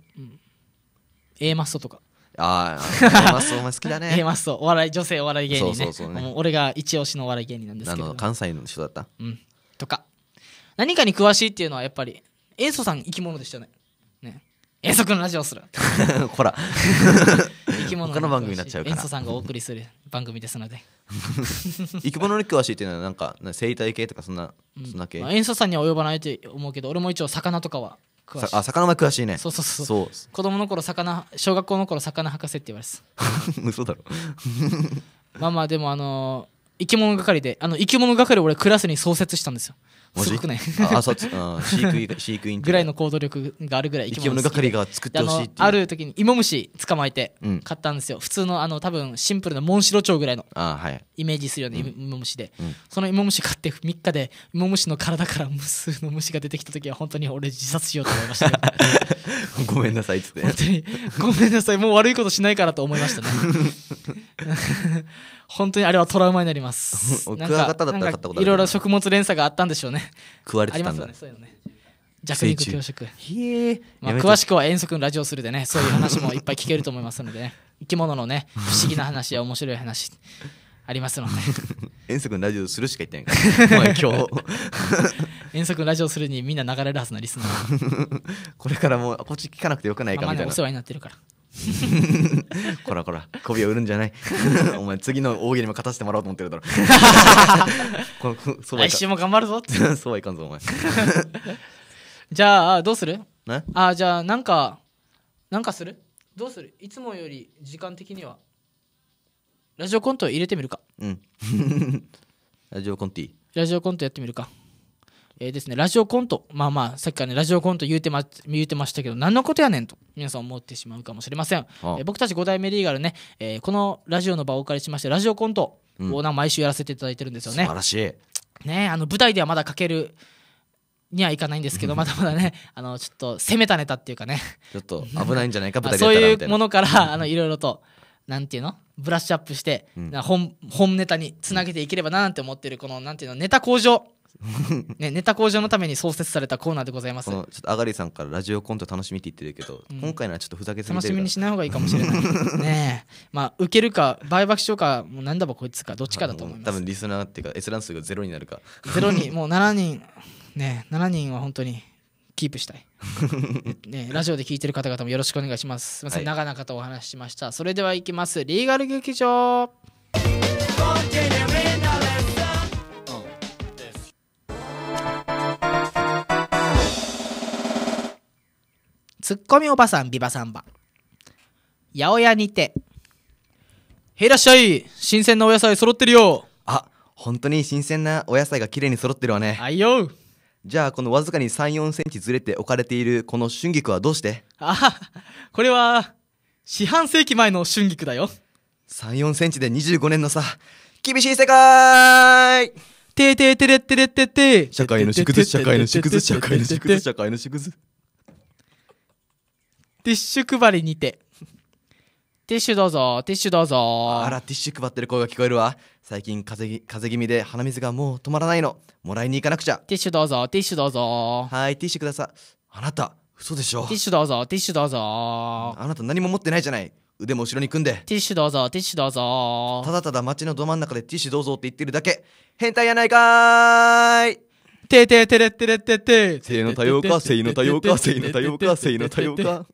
A マストとかああ、マスお前好きだね。A マスお笑い、女性お笑い芸人、ね。う俺が一押しのお笑い芸人なんですけど。関西の人だった。うん。とか。何かに詳しいっていうのはやっぱり、エ素ソさん生き物でしたね。ね。エイソ君のラジオする。ほら。生き物の番組になっちゃうから。エイソさんがお送りする番組ですので。生き物に詳しいっていうのはなんか生態系とかそんな、そんな系、塩素エソさんには及ばないと思うけど、俺も一応魚とかはあ魚は詳しいねそうそうそうそう子供の頃魚小学校の頃魚博士って言われてた 嘘だろ まあまあでもあのー生き物係であの生き物係俺クラスに創設したんですよすごくないあそう、うん、飼育員 飼育員ぐらいの行動力があるぐらい生き物係が作ってほしいってある時に芋虫捕まえて買ったんですよ、うん、普通のあの多分シンプルなモンシロチョウぐらいのイメージするような芋虫で、うん、その芋虫買って3日で芋虫の体から無数の虫が出てきた時は本当に俺自殺しようと思いました ごめんなさいっつって本当にごめんなさいもう悪いことしないからと思いましたね 本当にあれはトラウマになりますクワガタだったら買ったことあるいろいろ食物連鎖があったんでしょうね食われてたんだ、ね、そういうのね弱肉強食へえ、まあ、詳しくは遠足のラジオするでねそういう話もいっぱい聞けると思いますので、ね、生き物のね不思議な話や面白い話ありますので 遠足のラジオするしか言ってないから今日 遠足のラジオするにみんな流れるはずのリスナーこれからもこっち聞かなくてよくないかみたいな、まあ、お世話になってるから こらこら媚びを売るんじゃない お前次の大喜利も勝たせてもらおうと思ってるだろ の来週も頑張るぞってそうはいかんぞお前じゃあどうするあじゃあなんかなんかするどうするいつもより時間的にはラジオコント入れてみるかうんラジオコンティラジオコントやってみるかえー、ですね、ラジオコント。まあまあ、さっきからね、ラジオコント言うてま、言うてましたけど、何のことやねんと、皆さん思ってしまうかもしれません。ああえー、僕たち5代目リーガルね、えー、このラジオの場をお借りしまして、ラジオコントをな、毎週やらせていただいてるんですよね。素晴らしい。ね、あの、舞台ではまだ書ける。にはいかないんですけど、まだまだね、あの、ちょっと攻めたネタっていうかね。ちょっと危ないんじゃないか、舞台でそういうものから、あの、いろいろと、なんていうのブラッシュアップして、うん、本本ネタにつなげていければななんて思ってるこのなんていうのネタ向上ね、ネタ向上のために創設されたコーナーでございますちょっとあがりさんからラジオコント楽しみって言ってるけど、うん、今回のはちょっとふざけすぎて楽しみにしない方がいいかもしれない ねまあ受けるか売買しようかもうなんだばこいつかどっちかだと思います多分リスナーっていうか閲覧数がゼロになるかゼロに もう7人ね7人は本当にキープしたい ね、ラジオで聞いてる方々もよろしくお願いしますすみません、はい、長々とお話ししましたそれではいきますリーガル劇場ツッコミおばさんビバサンバ八百屋にてへいらっしゃい新鮮なお野菜揃ってるよあ本当に新鮮なお野菜が綺麗に揃ってるわねはいよじゃあこのわずかに3 4センチずれて置かれているこの春菊はどうしてあこれは四半世紀前の春菊だよ3 4センチで25年のさ厳しい世界ててててれってれってて社会の縮図社会の縮図社会の縮図社会の縮図ティッシュ配りにて。ティッシュどうぞ、ティッシュどうぞ。あら、ティッシュ配ってる声が聞こえるわ。最近風邪風邪気味で鼻水がもう止まらないの。もらいに行かなくちゃ。ティッシュどうぞ、ティッシュどうぞ。はい、ティッシュください。あなた、嘘でしょ。ティッシュどうぞ、ティッシュどうぞ。あなた何も持ってないじゃない。腕も後ろに組んで。ティッシュどうぞ、ティッシュどうぞ。ただただ街のど真ん中でティッシュどうぞって言ってるだけ。変態やないかーい。てててれてれてて。性の多様化、性の多様化、性の多様化、性の多様化。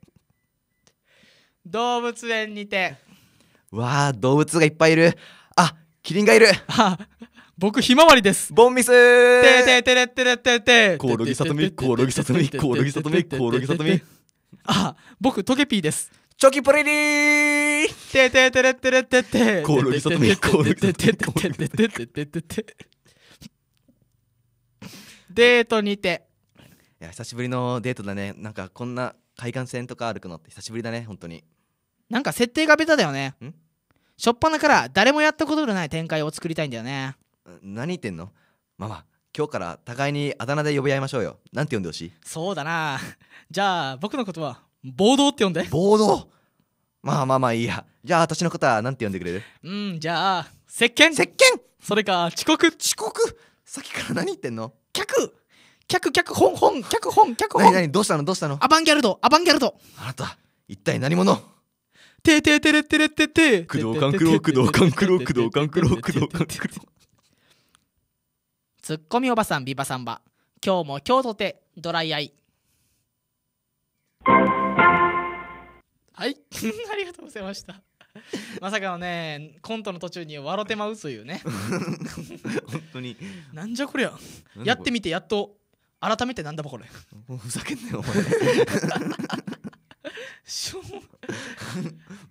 動物園にてわあ動物がいっぱいいるあキリンがいるあ僕ひまわりですボンミスてててれてれててコオロギさとみコオロギさとみコオロギさとみコオロギさとみあ僕トゲピーですチョキプリリーてててれてれててコオロギさとみコオロギサトミコオロギさとみデートにていや久しぶりのデートだねなんかこんな海岸線とか歩くのって久しぶりだね本当になんか設定がベタだよねんしょっぱなから誰もやったことのない展開を作りたいんだよね何言ってんのママ今日から互いにあだ名で呼び合いましょうよなんて呼んでほしいそうだなじゃあ僕のことは暴動って呼んで暴動まあまあまあいいやじゃあ私のことはなんて呼んでくれるうんじゃあ石鹸石鹸それか遅刻遅刻さっきから何言ってんの客脚、脚本、本、脚本、脚本。何何どうしたのどうしたのアバンギャルド、アバンギャルド。あなた、一体何者てててれてれてて。工藤官九郎、工藤官九郎、工藤官九郎、工藤官九郎。ツッコミおばさん、ビバさんば。今日も今日とて、ドライアイ。はい、ありがとうございました。まさかのねコントの途中に笑てまうというね 本当に なんじゃこりゃやってみてやっと改めてなんだこれふざけんなよお前しょ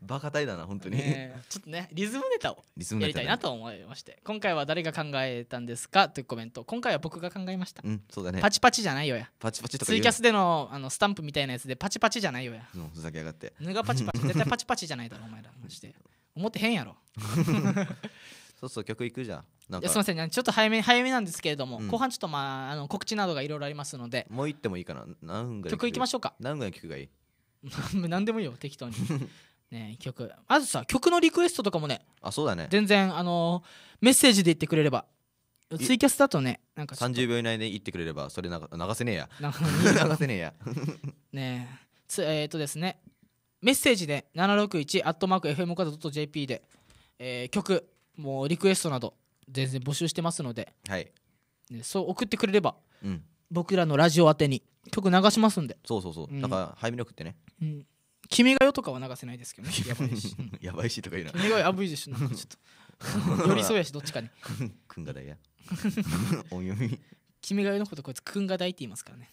バカたいだな本当に、ちょっとねリズムネタをやりたいなと思いまして、今回は誰が考えたんですかというコメント今回は僕が考えました、そうだね、パチパチじゃないよやパチパチとかツイキャスでのあのスタンプみたいなやつでパチパチじゃないよや、ふざけやがってぬがパチパチ絶対パチパチじゃないだろお前らして思ってへんやろそうそう曲いくじゃんんかすみませんちょっと早め早めなんですけれども、うん後半ちょっとまああの告知などがいろいろありますのでもう行ってもいいかな何分ぐらい曲いきましょうか何分ぐらい曲がいい何でもいいよ適当に ね曲まずさ曲のリクエストとかもねあそうだね全然あのメッセージで言ってくれればツイキャスだとねなんかと30秒以内で言ってくれればそれなが流せねえや 流せねえや ねえつえー、っとですねメッセージで761 at mark fmkaza.jp で、えー曲もうリクエストなど全然募集してますので、はいね、そう送ってくれれば、うん、僕らのラジオ宛てに曲流しますんでそうそうそう、うんか早めに送ってね「うん君が代」とかは流せないですけどねやばいしやばいし」とか言うな君が代あぶいでしょなんか ちょっと寄り添うやしどっちかに「くんがだいや」お読み君が代のことこいつくんが代って言いますからね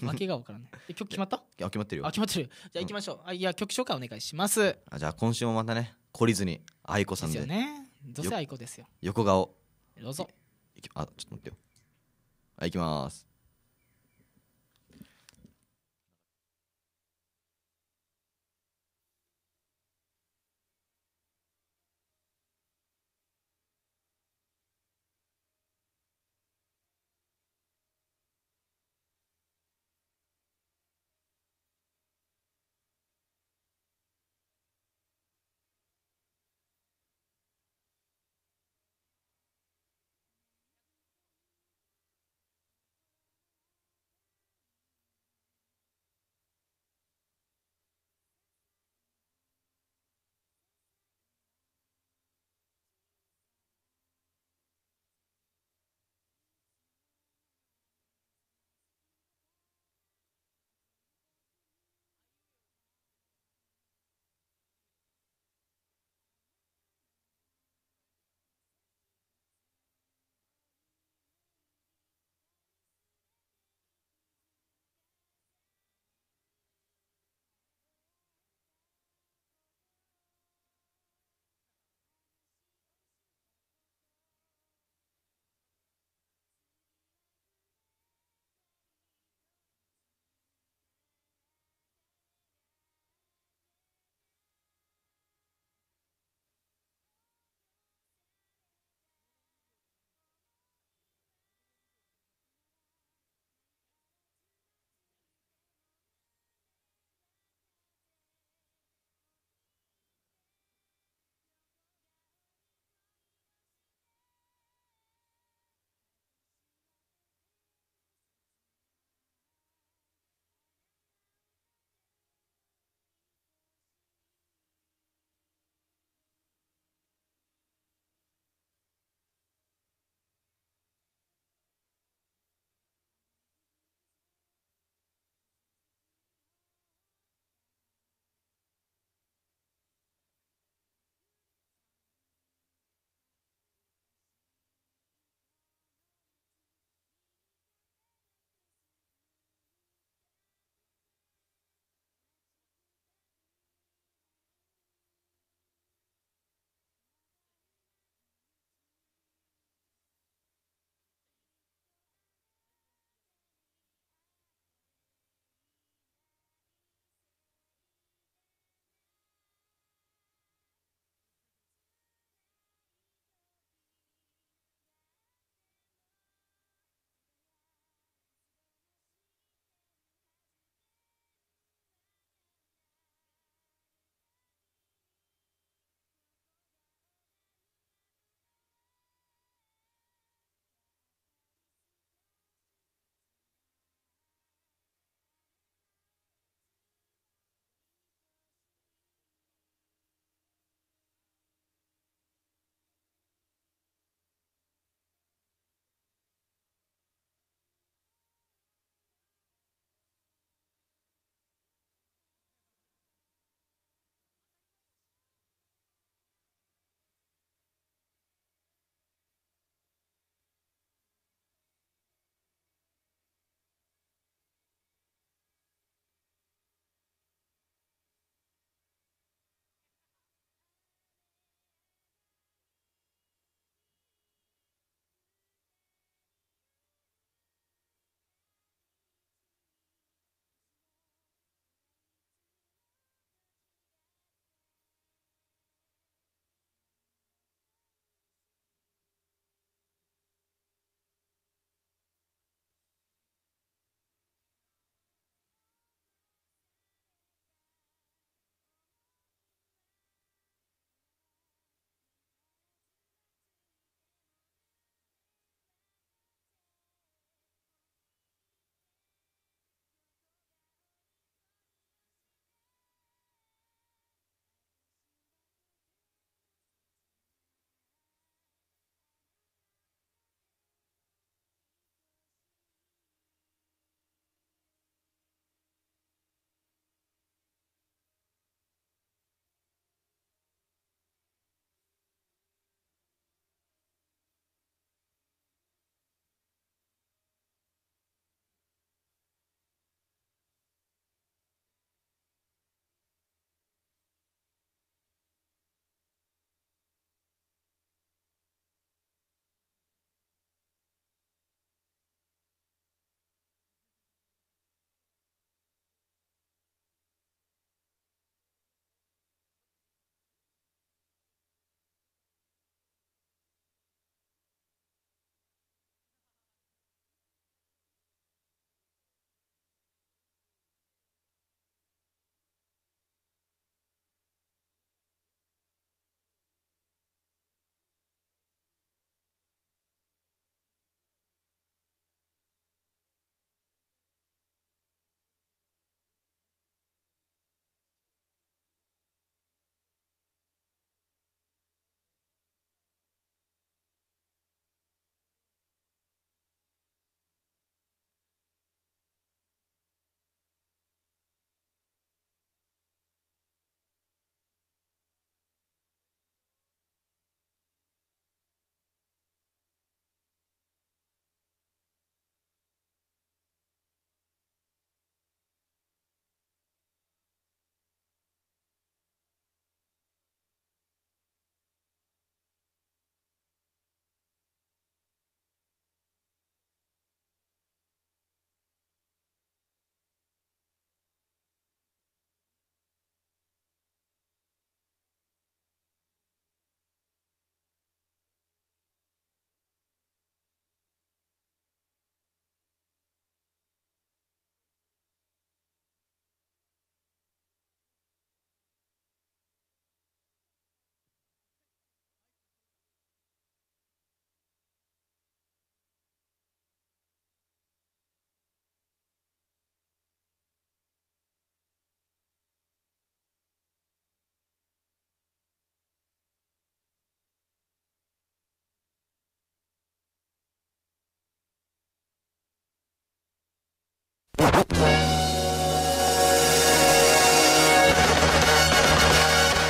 負 けがわからない曲決まったや決まってるよあ決まってるじゃあ行きましょう、あいや曲紹介お願いしますあじゃあ今週もまたね懲りずに愛子さでんすでよねどうせアイコですよ横顔どうぞあちょっと待ってよはい行きます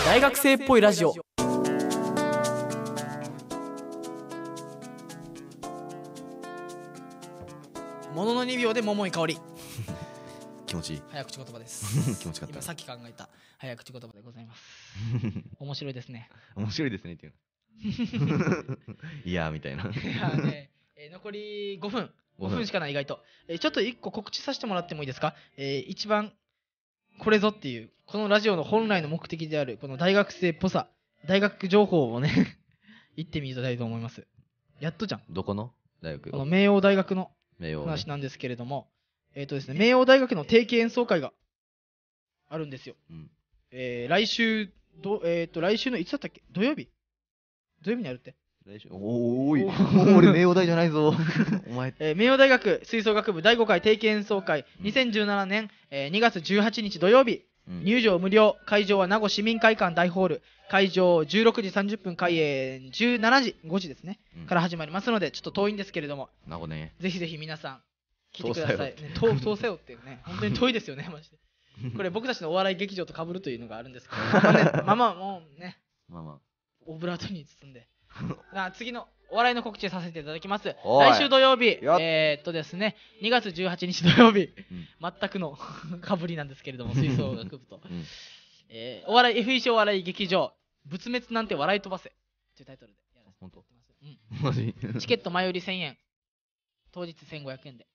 大学生っぽいラジオものの二秒で桃井香り 気持ちいい早口言葉です 気持ちかったさっき考えた早口言葉でございます 面白いですね面白いですねっていういやみたいないやね、えー、残り五分5分しかない、意外と。えー、ちょっと1個告知させてもらってもいいですか、えー、一番これぞっていう、このラジオの本来の目的である、この大学生っぽさ、大学情報をね 言ってみたいと思います。やっとじゃん。どこの大学この明王大学の話なんですけれども、ね、えっ、ー、とですね、明王大学の定期演奏会があるんですよ。うん、えー、来週、ど、えっ、ー、と、来週のいつだったっけ土曜日土曜日にあるって。来週おおい、俺、大じゃないぞ、お前、えー、大学吹奏楽部第5回定期演奏会、2017年、えー、2月18日土曜日、うん、入場無料、会場は名護市民会館大ホール、会場16時30分開演、17時、5時ですね、うん、から始まりますので、ちょっと遠いんですけれども、名護ね、ぜひぜひ皆さん、来てください、遠遠せよっていうね、本当に遠いですよね、マジで。これ僕たちのお笑い劇場とかぶるというのがあるんですけど、まあまあもうね、まあまあ、オブラートに包んで。あ次のお笑いの告知させていただきます来週土曜日えー、っとですね2月18日土曜日、うん、全くのか ぶりなんですけれども吹奏楽部と、うん、えー、お笑い FEC お笑い劇場仏滅なんて笑い飛ばせというタイトルでやらせてもます、うん、チケット前売り1000円当日1500円で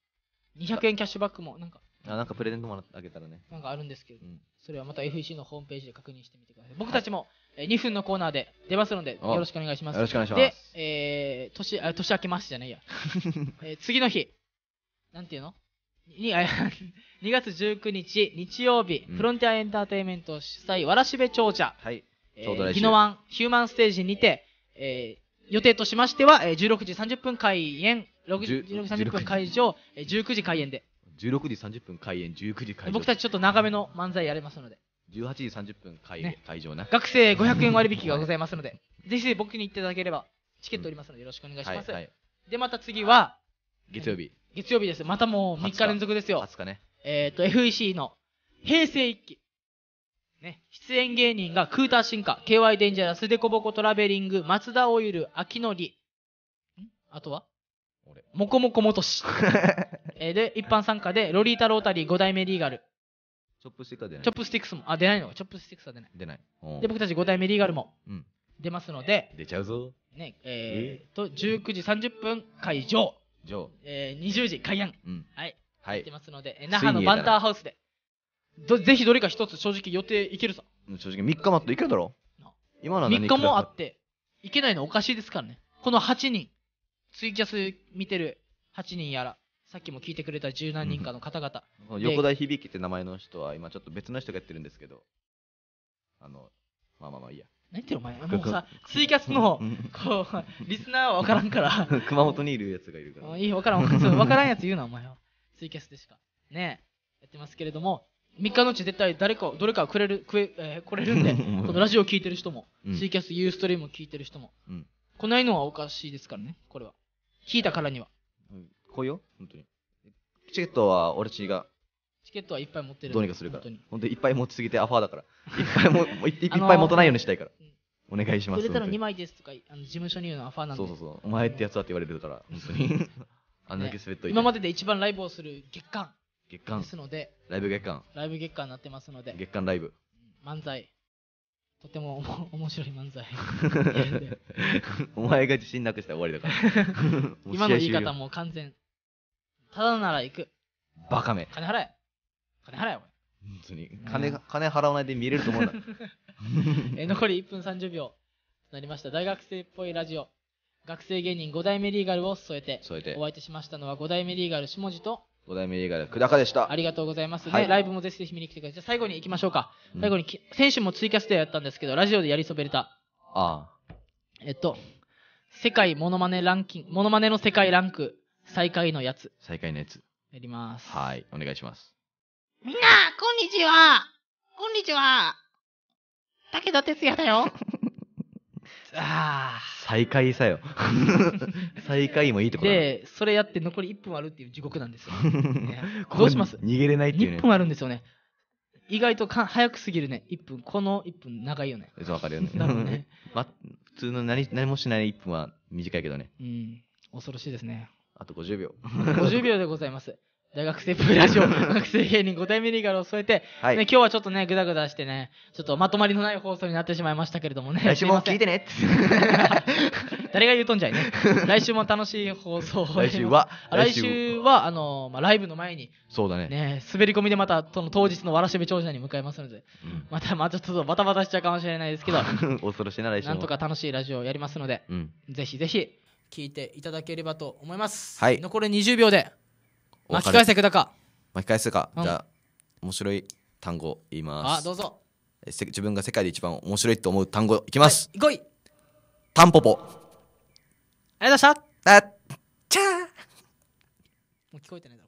200円キャッシュバックもなんかあなんかプレゼントもあげたらねなんかあるんですけど、うん、それはまた FEC のホームページで確認してみてください僕たちも2分のコーナーで出ますのでよろしくお願いします。よろしくお願いします。で、えー、年、あ年明けますじゃないや。えー、次の日、なんていうのに2 月19日日曜日、うん、フロンティアエンターテインメント主催、わらしべ長者、はいえー、ギノヒューマンステージにて、えー、予定としましては、えー、16時30分開演、16時30分会場、19時開演で。16時30分開演、19時開演。僕たちちょっと長めの漫才やれますので。18時30分会,、ね会場な。学生500円割引がございますので、ぜひ僕に行っていただければ、チケットおりますのでよろしくお願いします。はいはいで、また次は、月曜日。月曜日です。またもう3日連続ですよ。20日ね。えっ、ー、と、FEC の平成一期。ね。出演芸人がクーター進化、KY デンジャラス、デコボコトラベリング、松田オイル、秋のり。んあとは俺。もこもこもとし。えで、一般参加で、ロリータロータリー5代目リーガル、チョップスティックは出ないチョップスティックスも、あ、出ないのチョップスティックスは出ない。出ない。で、僕たち5代目リーガルも出ますので、出ちゃうぞ。ね、えー、と、19時30分会場、ジえー、20時開演。うん。はい。はっいて。ますので、えー那覇のバンターハウスで。どぜひどれか一つ正直予定いけるさ。正直3日待っていけるだろ今な3日もあっ。て、いけないのおかしいですからね。この8人、ツイキャス見てる8人やら、さっきも聞いてくれた十何人かの方々、うん、横田響きって名前の人は今ちょっと別の人がやってるんですけどあのまあまあまあいいや何言ってるお前もうさツイキャスの こうリスナーは分からんから熊本にいるやつがいるから いい分からん分からんやつ言うなお前はツイキャスでしかねえやってますけれども3日のうち絶対誰かどれかくれるくええー、来れるんで このラジオ聞いてる人も、うん、ツイキャスユーストリーム聞いてる人も、うん、来ないのはおかしいですからねこれは聞いたからには来いよ、本当に。チケットは俺たちがチケットはいっぱい持ってるどうにかするから。本当に。本当にいっぱい持ちすぎてアファーだから。いっぱいも、い いっぱい持たないようにしたいから。お願いします。売れたの2枚ですとか、あの事務所に言うのはアファーなんで。そうそうそう。お前ってやつはって言われるから、本当に。あんだけ滑っといて。今までで一番ライブをする月間。月間。ですので。ライブ月間。ライブ月間になってますので。月間ライブ。漫才。とても 面白い漫才お前が自信なくしたら終わりだから。今の言い方も完全。ただなら行く。バカめ。金払え。金払え、お前。本当に。金、金払わないで見れると思うんだ。え残り1分30秒となりました。大学生っぽいラジオ。学生芸人5代目リーガルを添えて。添えてお相手しましたのは5代目リーガル下地と。5代目リーガル久高でした。ありがとうございます。はい、ライブもぜひぜひ見に来てください。じゃ最後に行きましょうか。うん、最後に、選手もツイキャスでやったんですけど、ラジオでやりそべれた。ああ。えっと、世界モノマネランキング、モノマネの世界ランク最下位のやつ。最下位のやつ。やります。はい、お願いします。みんな、こんにちはこんにちは武田鉄矢だよ ああ。最下位さよ。最下位もいいところで、それやって残り1分あるっていう地獄なんですよ。どうします逃げれないっていうね。1分あるんですよね。意外とか早くすぎるね。1分。この1分長いよね。わかるよね。ね。ま、普通の何何もしない1分は短いけどね。うん。恐ろしいですね。あと50秒。50秒でございます。大学生プいラジオ、学生芸人5代目リーガルを添えて、はい、ね、今日はちょっとね、ぐだぐだしてね、ちょっとまとまりのない放送になってしまいましたけれどもね。来週も聞いてね 誰が言うとんじゃいね。来週も楽しい放送を。来週は来週は、あの、まあ、ライブの前に、そうだね。ね、滑り込みでまた、その当日のわらしべ長者に向かいますので、うん、また、まあ、ちょっとバタバタしちゃうかもしれないですけど、恐ろしいな、来週なんとか楽しいラジオをやりますので、うん、ぜひぜひ、聞いていただければと思いますはい残り20秒で巻き返せくだか巻き返せか、うん、じゃあ面白い単語言いますあどうぞ自分が世界で一番面白いと思う単語いきます、はい、いタンポポありがとうございましたあっちゃーもう聞こえてないだろ